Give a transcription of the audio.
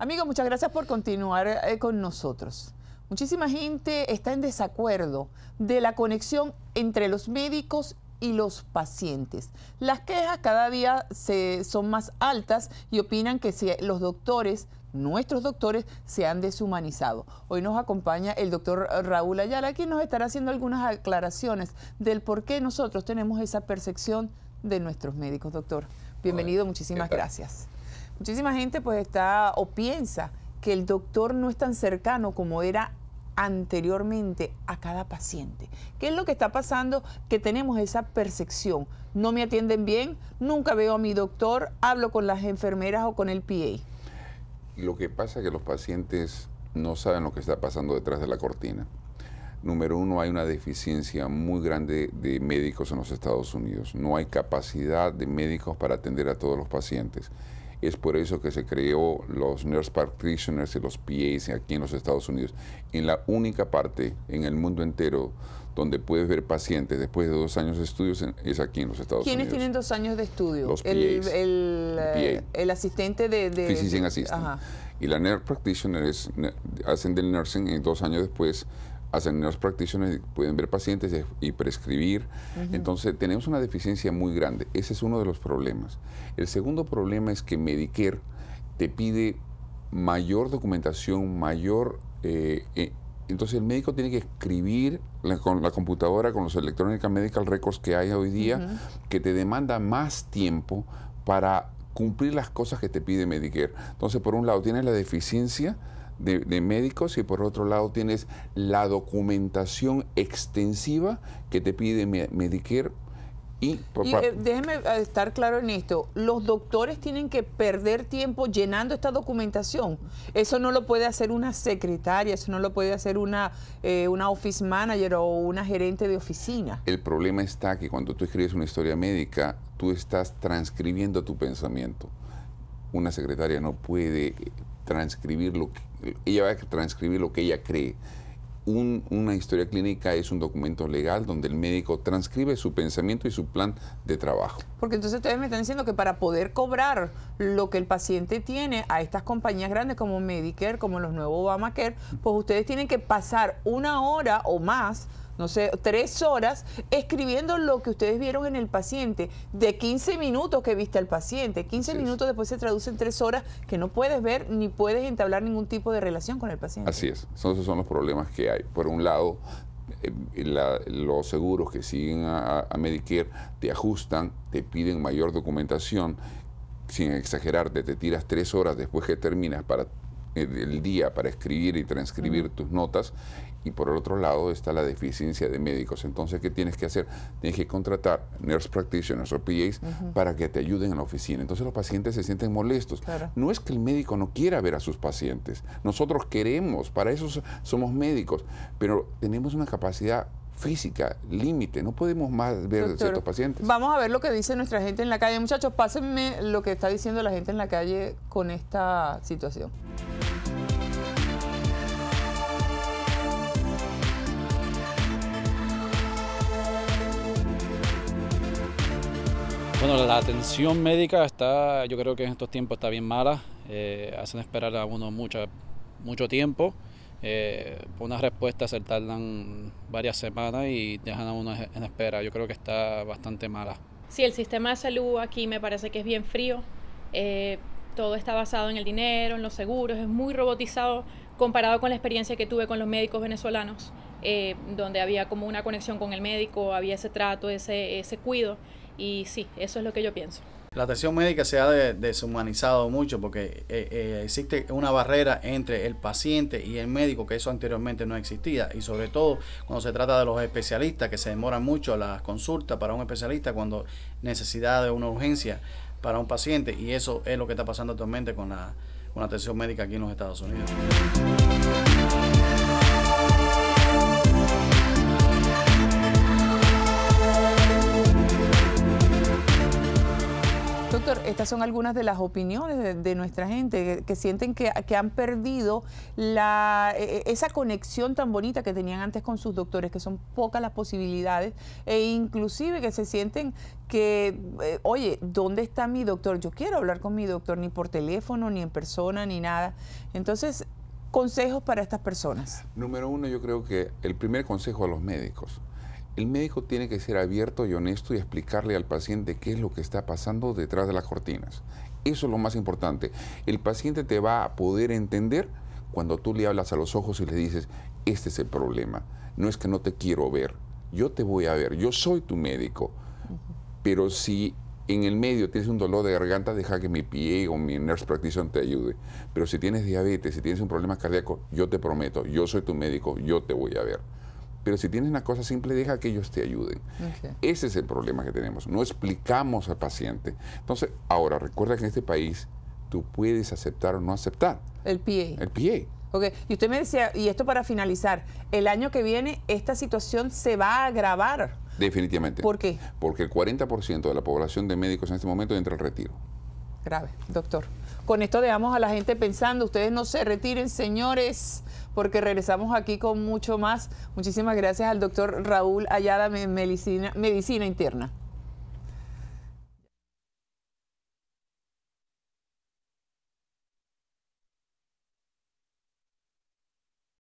Amigos, muchas gracias por continuar eh, con nosotros. Muchísima gente está en desacuerdo de la conexión entre los médicos y los pacientes. Las quejas cada día se, son más altas y opinan que si los doctores, nuestros doctores, se han deshumanizado. Hoy nos acompaña el doctor Raúl Ayala, quien nos estará haciendo algunas aclaraciones del por qué nosotros tenemos esa percepción de nuestros médicos. Doctor, bienvenido, muchísimas gracias muchísima gente pues está o piensa que el doctor no es tan cercano como era anteriormente a cada paciente. ¿Qué es lo que está pasando? Que tenemos esa percepción. No me atienden bien, nunca veo a mi doctor, hablo con las enfermeras o con el PA. Lo que pasa es que los pacientes no saben lo que está pasando detrás de la cortina. Número uno, hay una deficiencia muy grande de médicos en los Estados Unidos. No hay capacidad de médicos para atender a todos los pacientes. Es por eso que se creó los nurse practitioners y los PAs aquí en los Estados Unidos. En la única parte en el mundo entero donde puedes ver pacientes después de dos años de estudios es aquí en los Estados Unidos. ¿Quiénes tienen dos años de estudio? Los PAs. Eh, el, asistente de... de Physician Y la nurse practitioner hacen del nursing en dos años después hacen los practitioners, pueden ver pacientes y prescribir. Entonces tenemos una deficiencia muy grande. Ese es uno de los problemas. El segundo problema es que Medicare te pide mayor documentación, mayor... Eh, eh, entonces el médico tiene que escribir con la computadora, con los Electronic Medical Records que hay hoy día, que te demanda más tiempo para cumplir las cosas que te pide Medicare. Entonces, por un lado, tienes la deficiencia de, médicos y por otro lado tienes la documentación extensiva que te pide Medicare. Y, eh, déjeme eh, estar claro en esto, los doctores tienen que perder tiempo llenando esta documentación. Eso no lo puede hacer una secretaria, eso no lo puede hacer una, eh, una office manager o una gerente de oficina. El problema está que cuando tú escribes una historia médica, tú estás transcribiendo tu pensamiento. Una secretaria no puede transcribir lo que ella va a transcribir lo que ella cree. una historia clínica es un documento legal donde el médico transcribe su pensamiento y su plan de trabajo. Porque entonces ustedes me están diciendo que para poder cobrar lo que el paciente tiene a estas compañías grandes como Medicare, como los nuevos Obamacare, pues ustedes tienen que pasar una hora o más no sé, tres horas escribiendo lo que ustedes vieron en el paciente, de 15 minutos que viste al paciente, 15 minutos después se traduce en tres horas que no puedes ver ni puedes entablar ningún tipo de relación con el paciente. Así es, esos son los problemas que hay. Por un lado, eh, los seguros que siguen a, Medicare te ajustan, te piden mayor documentación, sin exagerarte, te tiras tres horas después que terminas para eh, el día para escribir y transcribir tus notas y por el otro lado está la deficiencia de médicos. Entonces, ¿qué tienes que hacer? Tienes que contratar nurse practitioners o PAs para que te ayuden en la oficina. Entonces los pacientes se sienten molestos. No es que el médico no quiera ver a sus pacientes. Nosotros queremos, para eso somos médicos, pero tenemos una capacidad física, límite. No podemos más ver ciertos pacientes. Vamos a ver lo que dice nuestra gente en la calle. Muchachos, pásenme lo que está diciendo la gente en la calle con esta situación. Bueno, la atención médica está, yo creo que en estos tiempos está bien mala. Eh, hacen esperar a uno mucha, mucho tiempo unas eh, respuestas una respuesta se tardan varias semanas y dejan a uno en espera. Yo creo que está bastante mala. Sí, el sistema de salud aquí me parece que es bien frío. Eh, todo está basado en el dinero, en los seguros, es muy robotizado comparado con la experiencia que tuve con los médicos venezolanos, eh, donde había como una conexión con el médico, había ese trato, ese, ese cuido. Y sí, eso es lo que yo pienso. La atención médica se ha deshumanizado mucho porque eh, eh, existe una barrera entre el paciente y el médico que eso anteriormente no existía y sobre todo cuando se trata de los especialistas que se demoran mucho las consultas para un especialista cuando necesidad de una urgencia para un paciente y eso es lo que está pasando actualmente con la, con la atención médica aquí en los Estados Unidos. estas son algunas de las opiniones de, nuestra gente que, sienten que, han perdido e, e, esa conexión tan bonita que tenían antes con sus doctores, que son pocas las posibilidades e inclusive que se sienten que, eh, oye, ¿dónde está mi doctor? Yo quiero hablar con mi doctor ni por teléfono, ni en persona, ni nada. Entonces, consejos para estas personas. Número uno, yo creo que el primer consejo a los médicos, el médico tiene que ser abierto y honesto y explicarle al paciente qué es lo que está pasando detrás de las cortinas. Eso es lo más importante. El paciente te va a poder entender cuando tú le hablas a los ojos y le dices, este es el problema. No es que no te quiero ver, yo te voy a ver, yo soy tu médico. Pero si en el medio tienes un dolor de garganta, deja que mi pie o mi nurse practitioner te ayude. Pero si tienes diabetes, si tienes un problema cardíaco, yo te prometo, yo soy tu médico, yo te voy a ver. Pero si tienes una cosa simple, deja que ellos te ayuden. Ese es el problema que tenemos. No explicamos al paciente. Entonces, ahora, recuerda que en este país tú puedes aceptar o no aceptar. El pie El pie Ok, y usted me decía, y esto para finalizar, el año que viene esta situación se va a agravar. Definitivamente. ¿Por qué? Porque el 40% de la población de médicos en este momento entra al retiro grave. Doctor, con esto dejamos a la gente pensando, ustedes no se retiren, señores, porque regresamos aquí con mucho más. Muchísimas gracias al doctor Raúl Ayada, medicina, medicina interna.